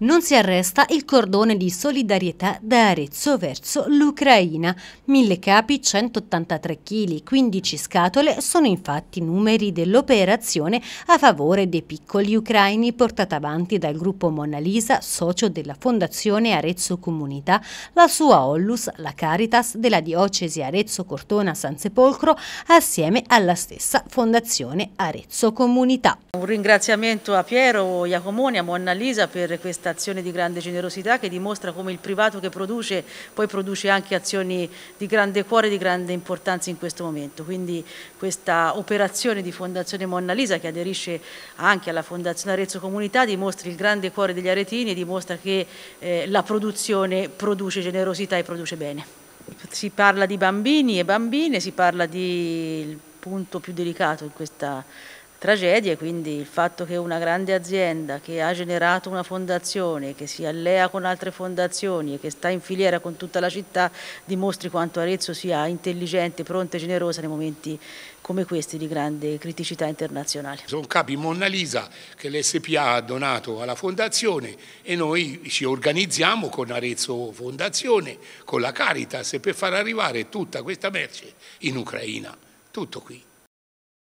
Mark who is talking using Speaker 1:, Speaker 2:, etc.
Speaker 1: non si arresta il cordone di solidarietà da Arezzo verso l'Ucraina. 1000 capi, 183 kg, 15 scatole sono infatti i numeri dell'operazione a favore dei piccoli ucraini portata avanti dal gruppo Mona Lisa, socio della Fondazione Arezzo Comunità, la sua Ollus, la Caritas della diocesi Arezzo Cortona San Sepolcro, assieme alla stessa Fondazione Arezzo Comunità.
Speaker 2: Un ringraziamento a Piero Iacomoni, a Mona Lisa per questa un'azione di grande generosità che dimostra come il privato che produce poi produce anche azioni di grande cuore, e di grande importanza in questo momento. Quindi questa operazione di Fondazione Monna Lisa che aderisce anche alla Fondazione Arezzo Comunità dimostra il grande cuore degli aretini e dimostra che eh, la produzione produce generosità e produce bene. Si parla di bambini e bambine, si parla di punto più delicato in questa tragedie, quindi il fatto che una grande azienda che ha generato una fondazione, che si allea con altre fondazioni e che sta in filiera con tutta la città dimostri quanto Arezzo sia intelligente, pronta e generosa nei momenti come questi di grande criticità
Speaker 3: internazionale. Sono capi Monna Lisa che l'SPA ha donato alla fondazione e noi ci organizziamo con Arezzo Fondazione, con la Caritas per far arrivare tutta questa merce in Ucraina, tutto qui.